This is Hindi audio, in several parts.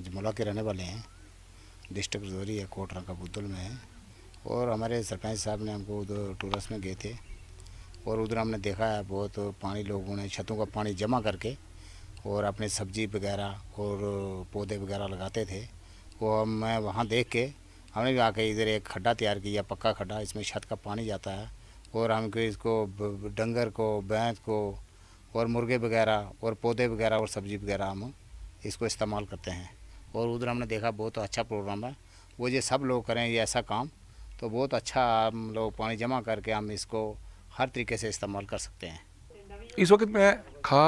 अजमोला के रहने वाले हैं डिस्ट्रिक्ट रजौरी है कोट रंग बुद्धल में है और हमारे सरपंच साहब ने हमको उधर टूरिस्ट में गए थे और उधर हमने देखा है बहुत पानी लोगों ने छतों का पानी जमा करके और अपने सब्जी वगैरह और पौधे वगैरह लगाते थे वो हम वहाँ देख के हमने भी आके इधर एक खड्डा तैयार किया पक्का खड्डा इसमें छत का पानी जाता है और हमको इसको डंगर को बैंत को और मुर्गे वगैरह और पौधे वगैरह और सब्जी वगैरह हम इसको इस्तेमाल करते हैं और उधर हमने देखा बहुत अच्छा प्रोग्राम है वो ये सब लोग करें ये ऐसा काम तो बहुत अच्छा हम लोग पानी जमा करके हम इसको हर तरीके से इस्तेमाल कर सकते हैं इस वक्त मैं खा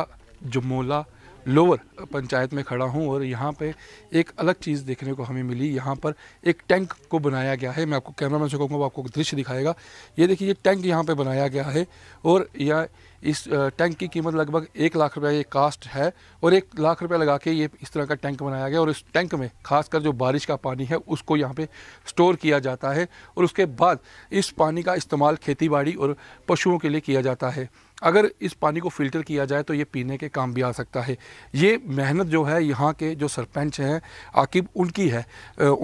जमोला लोअर पंचायत में खड़ा हूं और यहां पे एक अलग चीज़ देखने को हमें मिली यहां पर एक टैंक को बनाया गया है मैं आपको कैमरा मैन से कहूँगा वो आपको दृश्य दिखाएगा ये देखिए ये टैंक यहाँ पर बनाया गया है और यह इस टैंक की कीमत लगभग एक लाख रुपया ये कास्ट है और एक लाख रुपया लगा के ये इस तरह का टैंक बनाया गया और इस टैंक में खासकर जो बारिश का पानी है उसको यहाँ पे स्टोर किया जाता है और उसके बाद इस पानी का इस्तेमाल खेती और पशुओं के लिए किया जाता है अगर इस पानी को फ़िल्टर किया जाए तो ये पीने के काम भी आ सकता है ये मेहनत जो है यहाँ के जो सरपंच हैं आकिब उनकी है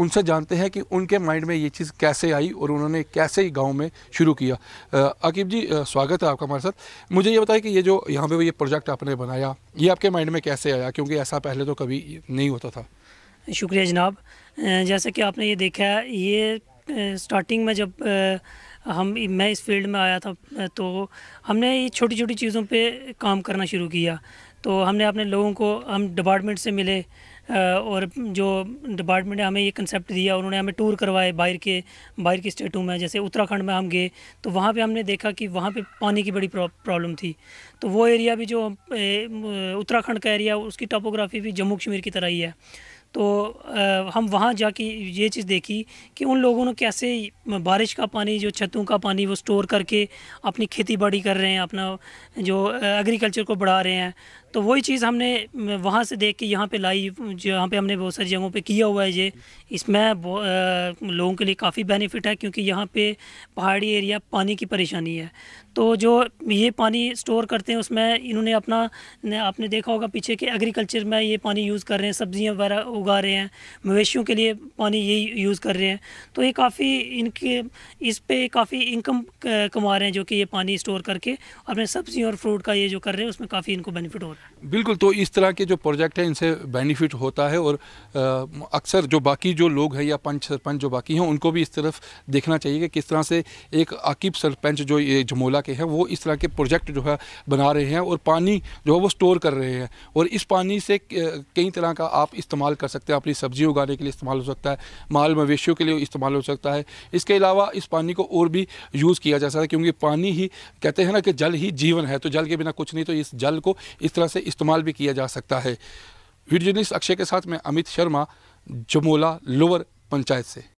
उनसे जानते हैं कि उनके माइंड में ये चीज़ कैसे आई और उन्होंने कैसे गाँव में शुरू किया आकिब जी स्वागत है आपका हमारे साथ मुझे ये बताया कि ये जो यहाँ पर ये प्रोजेक्ट आपने बनाया ये आपके माइंड में कैसे आया क्योंकि ऐसा पहले तो कभी नहीं होता था शुक्रिया जनाब जैसे कि आपने ये देखा ये स्टार्टिंग में जब हम मैं इस फील्ड में आया था तो हमने ये छोटी छोटी चीज़ों पे काम करना शुरू किया तो हमने अपने लोगों को हम डिपार्टमेंट से मिले और जो डिपार्टमेंट ने हमें ये कंसेप्ट दिया उन्होंने हमें टूर करवाए बाहर के बाहर के स्टेटों में जैसे उत्तराखंड में हम गए तो वहाँ पे हमने देखा कि वहाँ पे पानी की बड़ी प्रॉब्लम थी तो वो एरिया भी जो उत्तराखंड का एरिया उसकी टोपोग्राफी भी जम्मू कश्मीर की तरह ही है तो आ, हम वहाँ जाके ये चीज़ देखी कि उन लोगों ने कैसे बारिश का पानी जो छतों का पानी वो स्टोर करके अपनी खेती बाड़ी कर रहे हैं अपना जो एग्रीकल्चर को बढ़ा रहे हैं तो वही चीज़ हमने वहाँ से देख के यहाँ पे लाई जहाँ पे हमने बहुत सारी जगहों पे किया हुआ है ये इसमें लोगों के लिए काफ़ी बेनिफिट है क्योंकि यहाँ पे पहाड़ी एरिया पानी की परेशानी है तो जो ये पानी स्टोर करते हैं उसमें इन्होंने अपना आपने देखा होगा पीछे के एग्रीकल्चर में ये पानी यूज़ कर रहे हैं सब्जियाँ वगैरह उगा रहे हैं मवेशियों के लिए पानी यही यूज़ कर रहे हैं तो ये काफ़ी इनके इस पर काफ़ी इनकम कमा रहे हैं जो कि ये पानी स्टोर करके अपने सब्ज़ी और फ्रूट का ये जो कर रहे हैं उसमें काफ़ी इनको बेनिफिट हो रहा है बिल्कुल तो इस तरह के जो प्रोजेक्ट हैं इनसे बेनिफिट होता है और अक्सर जो बाकी जो लोग हैं या पंच सरपंच जो बाकी हैं उनको भी इस तरफ देखना चाहिए कि किस तरह से एक अकीब सरपंच जो ये जमोला के हैं वो इस तरह के प्रोजेक्ट जो है बना रहे हैं और पानी जो है वो स्टोर कर रहे हैं और इस पानी से कई तरह का आप इस्तेमाल कर कर सकते हैं अपनी सब्जी उगाने के लिए इस्तेमाल हो सकता है माल मवेशियों के लिए इस्तेमाल हो सकता है इसके अलावा इस पानी को और भी यूज़ किया जा सकता है क्योंकि पानी ही कहते हैं ना कि जल ही जीवन है तो जल के बिना कुछ नहीं तो इस जल को इस तरह से इस्तेमाल भी किया जा सकता है वीडियो अक्षय के साथ मैं अमित शर्मा जमोला लोअर पंचायत से